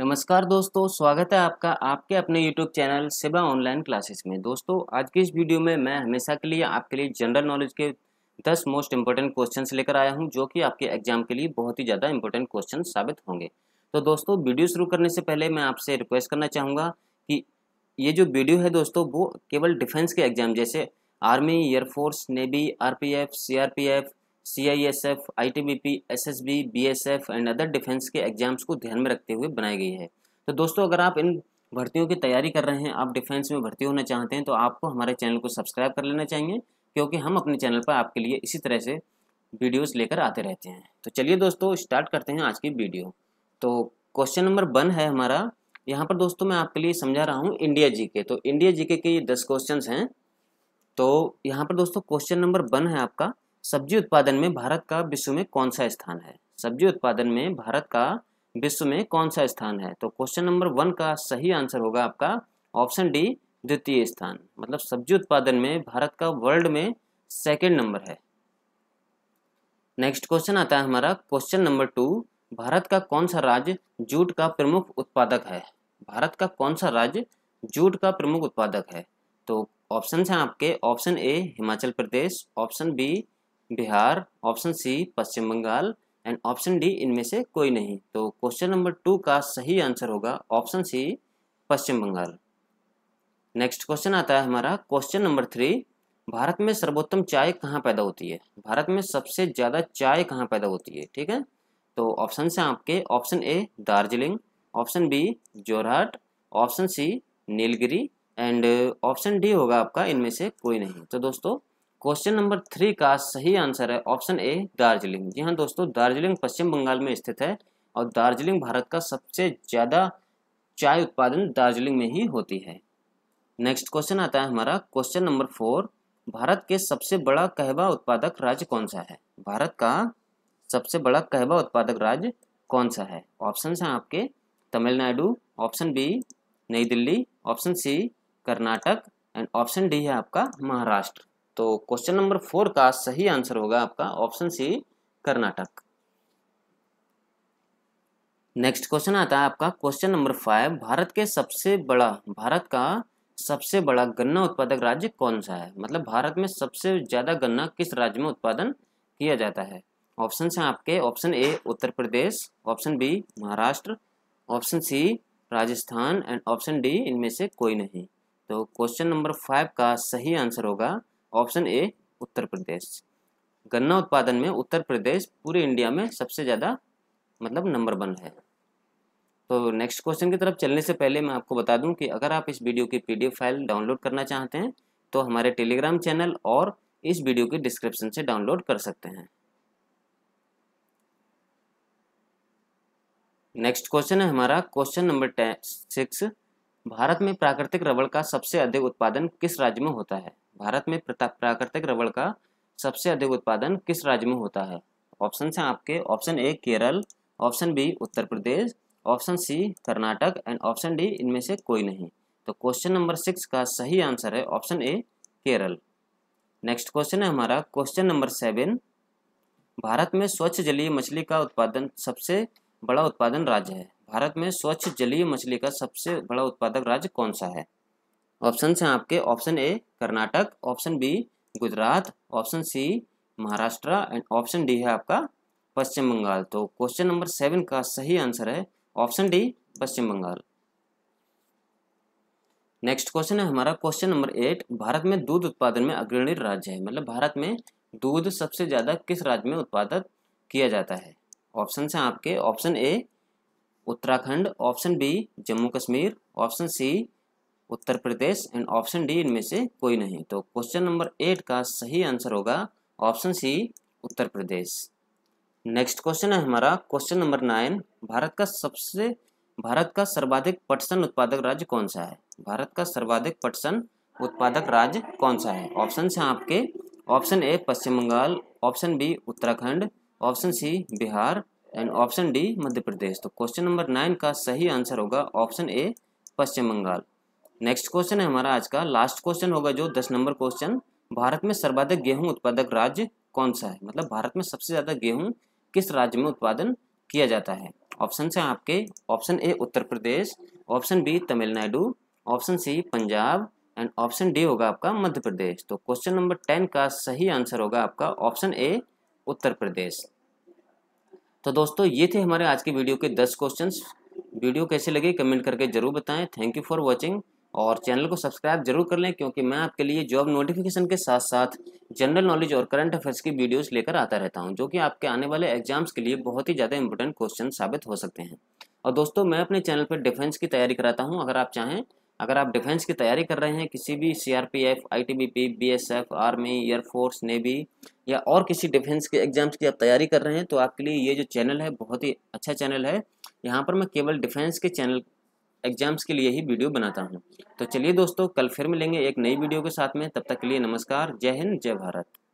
नमस्कार दोस्तों स्वागत है आपका आपके अपने YouTube channel Siba online classes में दोस्तों आज के इस वीडियो में मैं हमेशा के लिए आपके लिए जनरल नॉलेज के 10 मोस्ट इंपॉर्टेंट क्वेश्चंस लेकर आया हूं जो कि आपके एग्जाम के लिए बहुत ही ज़्यादा इंपॉर्टेंट क्वेश्चन साबित होंगे तो दोस्तों वीडियो शुरू करने से पहले मैं आपसे रिक्वेस्ट करना चाहूँगा कि ये जो वीडियो है दोस्तों वो केवल डिफेंस के एग्जाम जैसे army air force navy R P F C R P F C I S F I T B P S S B B S F and other defence के एग्जाम्स को ध्यान में रखते हुए बनाई गई है तो दोस्तों अगर आप इन भर्तियों की तैयारी कर रहे हैं आप डिफेंस में भर्ती होना चाहते हैं तो आपको हमारे चैनल को सब्सक्राइब कर लेना चाहिए क्योंकि हम अपने चैनल पर आपके लिए इसी तरह से वीडियोस लेकर आते रहते हैं तो चलिए दोस्तों स्टार्ट करते हैं आज की वीडियो तो क्वेश्चन नंबर वन है हमारा यहाँ पर दोस्तों मैं आपके लिए समझा रहा हूँ इंडिया जी के तो इंडिया जी के ये दस क्वेश्चन हैं तो यहाँ पर दोस्तों क्वेश्चन नंबर वन है आपका सब्जी उत्पादन में भारत का विश्व में कौन सा स्थान है सब्जी उत्पादन में भारत का विश्व में कौन सा स्थान है तो क्वेश्चन नंबर वन का सही आंसर होगा आपका ऑप्शन डी द्वितीय स्थान मतलब सब्जी उत्पादन में भारत का वर्ल्ड में सेकेंड नंबर है नेक्स्ट क्वेश्चन आता है हमारा क्वेश्चन नंबर टू भारत का कौन सा राज्य जूट का प्रमुख उत्पादक है भारत का कौन सा राज्य जूट का प्रमुख उत्पादक है तो ऑप्शन हैं आपके option A Himachal Pradesh option B Bihar option C Paschim Bengal and option D इनमें से कोई नहीं तो क्वेश्चन नंबर टू का सही आंसर होगा option C Paschim Bengal next question आता है हमारा क्वेश्चन नंबर थ्री भारत में सर्वोत्तम चाय कहाँ पैदा होती है भारत में सबसे ज़्यादा चाय कहाँ पैदा होती है ठीक है तो ऑप्शन से आपके option A Darjeeling option B Jorhat option C Nilgiri and option D होगा आपका इनमें से कोई नहीं तो दोस्तों क्वेश्चन नंबर थ्री का सही आंसर है ऑप्शन ए दार्जिलिंग जी हाँ दोस्तों दार्जिलिंग पश्चिम बंगाल में स्थित है और दार्जिलिंग भारत का सबसे ज़्यादा चाय उत्पादन दार्जिलिंग में ही होती है नेक्स्ट क्वेश्चन आता है हमारा क्वेश्चन नंबर फोर भारत के सबसे बड़ा कहवा उत्पादक राज्य कौन सा है भारत का सबसे बड़ा कहवा उत्पादक राज्य कौन सा है ऑप्शन हैं आपके Tamil Nadu option B New Delhi option C Karnataka and option D है आपका महाराष्ट्र तो क्वेश्चन नंबर फोर का सही आंसर होगा आपका option C Karnataka next question आता है आपका क्वेश्चन नंबर फाइव भारत के सबसे बड़ा भारत का सबसे बड़ा गन्ना उत्पादक राज्य कौन सा है मतलब भारत में सबसे ज़्यादा गन्ना किस राज्य में उत्पादन किया जाता है ऑप्शन है आपके option A Uttar Pradesh option B Maharashtra option C Rajasthan and option D इनमें से कोई नहीं तो क्वेश्चन नंबर फाइव का सही आंसर होगा ऑप्शन ए उत्तर प्रदेश गन्ना उत्पादन में उत्तर प्रदेश पूरे इंडिया में सबसे ज़्यादा मतलब नंबर वन है तो नेक्स्ट क्वेश्चन की तरफ चलने से पहले मैं आपको बता दूं कि अगर आप इस वीडियो की पीडीएफ फाइल डाउनलोड करना चाहते हैं तो हमारे टेलीग्राम चैनल और इस वीडियो के डिस्क्रिप्शन से डाउनलोड कर सकते हैं नेक्स्ट क्वेश्चन है हमारा क्वेश्चन नंबर सिक्स भारत में प्राकृतिक रबड़ का सबसे अधिक उत्पादन किस राज्य में होता है भारत में प्राकृतिक रबड़ का सबसे अधिक उत्पादन किस राज्य में होता है ऑप्शन हैं आपके option A Kerala option B Uttar Pradesh option C Karnataka and option D इनमें से कोई नहीं तो क्वेश्चन नंबर सिक्स का सही आंसर है option A Kerala next question है हमारा क्वेश्चन नंबर सेवन भारत में स्वच्छ जलीय मछली का उत्पादन सबसे बड़ा उत्पादन राज्य है भारत में स्वच्छ जलीय मछली का सबसे बड़ा उत्पादक राज्य कौन सा है ऑप्शन हैं आपके option A Karnataka option B Gujarat option C Maharashtra and option D है आपका पश्चिम बंगाल तो क्वेश्चन नंबर सेवन का सही आंसर है option D Paschim Bengal next question है हमारा क्वेश्चन नंबर एट भारत में दूध उत्पादन में अग्रणी राज्य है मतलब भारत में दूध सबसे ज़्यादा किस राज्य में उत्पादन किया जाता है ऑप्शन हैं आपके option A Uttarakhand option B Jammu Kashmir option C Uttar Pradesh and option D इनमें से कोई नहीं तो क्वेश्चन नंबर एट का सही आंसर होगा option C Uttar Pradesh next question है हमारा क्वेश्चन नंबर नाइन भारत का सबसे भारत का सर्वाधिक पटसन उत्पादक राज्य कौन सा है भारत का सर्वाधिक पटसन उत्पादक राज्य कौन सा है ऑप्शन हैं आपके option A Paschim Bengal option B Uttarakhand option C Bihar and option D Madhya Pradesh तो क्वेश्चन नंबर नाइन का सही आंसर होगा option A Paschim Bengal next question है हमारा आज का लास्ट क्वेश्चन होगा जो दस नंबर क्वेश्चन भारत में सर्वाधिक गेहूं उत्पादक राज्य कौन सा है मतलब भारत में सबसे ज़्यादा गेहूं किस राज्य में उत्पादन किया जाता है ऑप्शन है आपके option A Uttar Pradesh option B Tamil Nadu option C Punjab and option D होगा आपका मध्य प्रदेश तो क्वेश्चन नंबर टेन का सही आंसर होगा आपका ऑप्शन ए उत्तर प्रदेश तो दोस्तों ये थे हमारे आज के वीडियो के दस क्वेश्चन वीडियो कैसे लगे कमेंट करके जरूर बताएं थैंक यू फॉर वॉचिंग और चैनल को सब्सक्राइब जरूर कर लें क्योंकि मैं आपके लिए जॉब नोटिफिकेशन के साथ साथ जनरल नॉलेज और करंट अफेयर्स की वीडियोस लेकर आता रहता हूं जो कि आपके आने वाले एग्जाम्स के लिए बहुत ही ज़्यादा इंपॉर्टेंट क्वेश्चन साबित हो सकते हैं और दोस्तों मैं अपने चैनल पर डिफेंस की तैयारी कराता हूँ अगर आप चाहें अगर आप डिफेंस की तैयारी कर रहे हैं किसी भी C R P F I T B P B S F army air force navy या और किसी डिफेंस के एग्जाम्स की आप तैयारी कर रहे हैं तो आपके लिए ये जो चैनल है बहुत ही अच्छा चैनल है यहाँ पर मैं केवल डिफेंस के चैनल एग्जाम्स के लिए ही वीडियो बनाता हूँ तो चलिए दोस्तों कल फिर मिलेंगे एक नई वीडियो के साथ में तब तक के लिए नमस्कार जय हिंद जय भारत